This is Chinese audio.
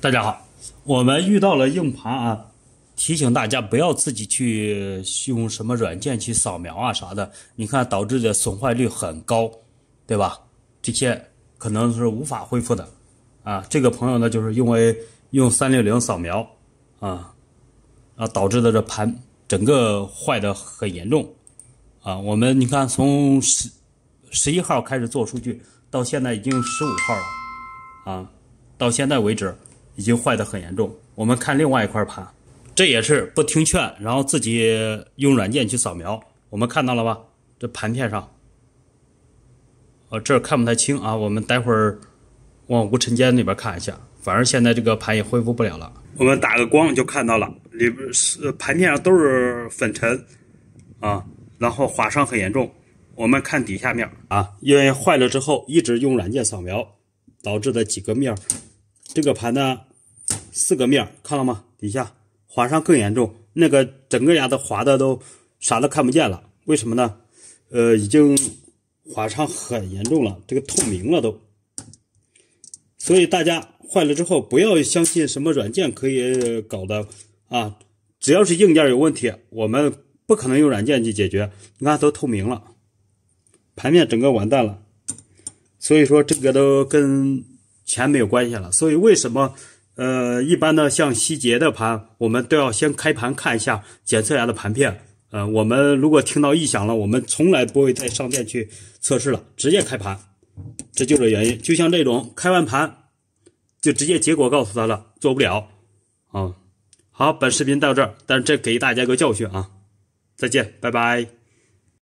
大家好，我们遇到了硬盘啊，提醒大家不要自己去用什么软件去扫描啊啥的，你看导致的损坏率很高，对吧？这些可能是无法恢复的啊。这个朋友呢，就是因为用三六零扫描啊啊导致的这盘整个坏的很严重啊。我们你看从十十一号开始做数据，到现在已经十五号了啊，到现在为止。已经坏得很严重。我们看另外一块盘，这也是不听劝，然后自己用软件去扫描。我们看到了吧？这盘片上，呃，这看不太清啊。我们待会儿往无尘间那边看一下。反正现在这个盘也恢复不了了。我们打个光就看到了，里边是盘片上都是粉尘啊，然后划伤很严重。我们看底下面啊，因为坏了之后一直用软件扫描导致的几个面。这个盘呢？四个面看了吗？底下划伤更严重，那个整个牙都划的都啥都看不见了。为什么呢？呃，已经划伤很严重了，这个透明了都。所以大家坏了之后不要相信什么软件可以搞的啊！只要是硬件有问题，我们不可能用软件去解决。你看都透明了，盘面整个完蛋了。所以说这个都跟钱没有关系了。所以为什么？呃，一般呢，像希捷的盘，我们都要先开盘看一下，检测一下的盘片。呃，我们如果听到异响了，我们从来不会在上店去测试了，直接开盘。这就是原因。就像这种开完盘，就直接结果告诉他了，做不了。啊。好，本视频到这儿，但是这给大家一个教训啊。再见，拜拜。